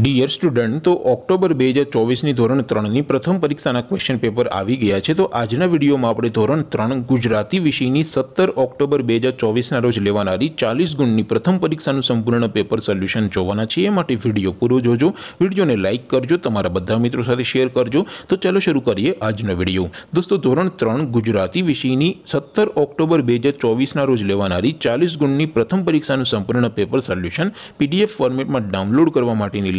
dear student તો October બે હજાર ચોવીસની ધોરણ ત્રણની પ્રથમ પરીક્ષાના ક્વેશ્ચન પેપર આવી ગયા છે તો આજના વિડીયોમાં આપણે ધોરણ ત્રણ ગુજરાતી વિષયની સત્તર ઓક્ટોબર બે હજાર ચોવીસના રોજ લેવાનારી ચાલીસ ગુણની પ્રથમ પરીક્ષાનું સંપૂર્ણ પેપર સોલ્યુશન જોવાના છે એ માટે વિડીયો પૂરો જોજો વિડીયોને લાઇક કરજો તમારા બધા મિત્રો સાથે શેર કરજો તો ચાલો શરૂ કરીએ આજનો વિડીયો દોસ્તો ધોરણ ત્રણ ગુજરાતી વિષયની સત્તર ઓક્ટોબર બે હજાર ચોવીસના રોજ લેવાનારી ચાલીસ ગુણની પ્રથમ પરીક્ષાનું સંપૂર્ણ પેપર સોલ્યુશન પીડીએફ ફોર્મેટમાં ડાઉનલોડ કરવા માટેની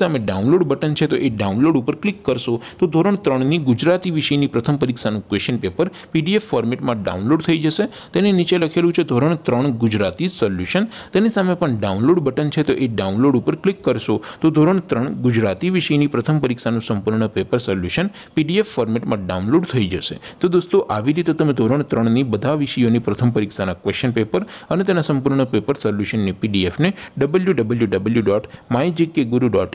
સામે ડાઉનલોડ બટન છે તો એ ડાઉનલોડ ઉપર ક્લિક કરશો તો ધોરણ ત્રણની ગુજરાતી વિષયની પ્રથમ પરીક્ષાનું ક્વેશ્ચન પેપર પીડીએફ ફોર્મેટમાં ડાઉનલોડ થઈ જશે તેની નીચે લખેલું છે ધોરણ ત્રણ ગુજરાતી સોલ્યુશન તેની સામે પણ ડાઉનલોડ બટન છે તો એ ડાઉનલોડ ઉપર ક્લિક કરશો તો ધોરણ ત્રણ ગુજરાતી વિષયની પ્રથમ પરીક્ષાનું સંપૂર્ણ પેપર સોલ્યુશન પીડીએફ ફોર્મેટમાં ડાઉનલોડ થઈ જશે તો દોસ્તો આવી રીતે તમે ધોરણ ત્રણની બધા વિષયોની પ્રથમ પરીક્ષાના ક્વેશ્ચન પેપર અને તેના સંપૂર્ણ પેપર સોલ્યુશનની પીડીએફને W W W dot my guru dot